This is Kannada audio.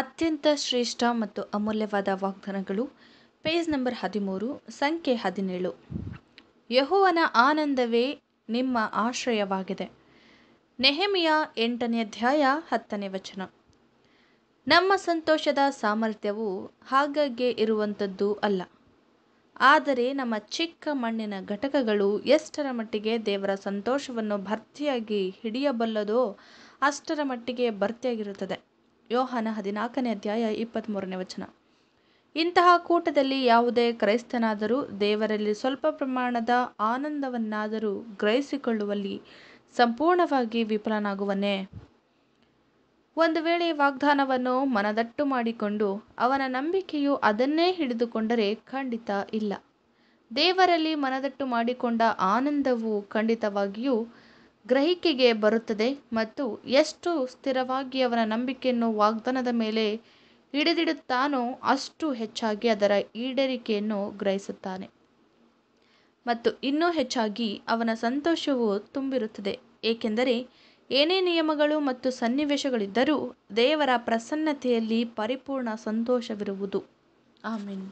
ಅತ್ಯಂತ ಶ್ರೇಷ್ಠ ಮತ್ತು ಅಮೂಲ್ಯವಾದ ವಾಗ್ದಾನಗಳು ಪೇಜ್ ನಂಬರ್ ಹದಿಮೂರು ಸಂಖ್ಯೆ ಹದಿನೇಳು ಯಹುವನ ಆನಂದವೇ ನಿಮ್ಮ ಆಶ್ರಯವಾಗಿದೆ ನೆಹಮಿಯ ಎಂಟನೇ ಅಧ್ಯಾಯ ಹತ್ತನೇ ವಚನ ನಮ್ಮ ಸಂತೋಷದ ಸಾಮರ್ಥ್ಯವು ಹಾಗಾಗಿ ಇರುವಂಥದ್ದು ಅಲ್ಲ ಆದರೆ ನಮ್ಮ ಚಿಕ್ಕ ಮಣ್ಣಿನ ಘಟಕಗಳು ಎಷ್ಟರ ಮಟ್ಟಿಗೆ ದೇವರ ಸಂತೋಷವನ್ನು ಭರ್ತಿಯಾಗಿ ಹಿಡಿಯಬಲ್ಲದೋ ಅಷ್ಟರ ಮಟ್ಟಿಗೆ ಭರ್ತಿಯಾಗಿರುತ್ತದೆ ಯೋಹಾನ ಹದಿನಾಲ್ಕನೇ ಅಧ್ಯಾಯ ಇಪ್ಪತ್ತ್ಮೂರನೇ ವಚನ ಇಂತಹ ಕೂಟದಲ್ಲಿ ಯಾವುದೇ ಕ್ರೈಸ್ತನಾದರೂ ದೇವರಲ್ಲಿ ಸ್ವಲ್ಪ ಪ್ರಮಾಣದ ಆನಂದವನ್ನಾದರೂ ಗ್ರಹಿಸಿಕೊಳ್ಳುವಲ್ಲಿ ಸಂಪೂರ್ಣವಾಗಿ ವಿಫಲನಾಗುವನೇ ಒಂದು ವೇಳೆ ವಾಗ್ದಾನವನ್ನು ಮನದಟ್ಟು ಮಾಡಿಕೊಂಡು ಅವನ ನಂಬಿಕೆಯು ಅದನ್ನೇ ಹಿಡಿದುಕೊಂಡರೆ ಖಂಡಿತ ಇಲ್ಲ ದೇವರಲ್ಲಿ ಮನದಟ್ಟು ಮಾಡಿಕೊಂಡ ಆನಂದವು ಖಂಡಿತವಾಗಿಯೂ ಗ್ರಹಿಕೆಗೆ ಬರುತ್ತದೆ ಮತ್ತು ಎಷ್ಟು ಸ್ಥಿರವಾಗಿ ಅವನ ನಂಬಿಕೆಯನ್ನು ವಾಗ್ದಾನದ ಮೇಲೆ ಹಿಡಿದಿಡುತ್ತಾನೋ ಅಷ್ಟು ಹೆಚ್ಚಾಗಿ ಅದರ ಈಡೇರಿಕೆಯನ್ನು ಗ್ರಹಿಸುತ್ತಾನೆ ಮತ್ತು ಇನ್ನೂ ಹೆಚ್ಚಾಗಿ ಅವನ ಸಂತೋಷವು ತುಂಬಿರುತ್ತದೆ ಏಕೆಂದರೆ ಏನೇ ನಿಯಮಗಳು ಮತ್ತು ಸನ್ನಿವೇಶಗಳಿದ್ದರೂ ದೇವರ ಪ್ರಸನ್ನತೆಯಲ್ಲಿ ಪರಿಪೂರ್ಣ ಸಂತೋಷವಿರುವುದು ಆಮೇನ್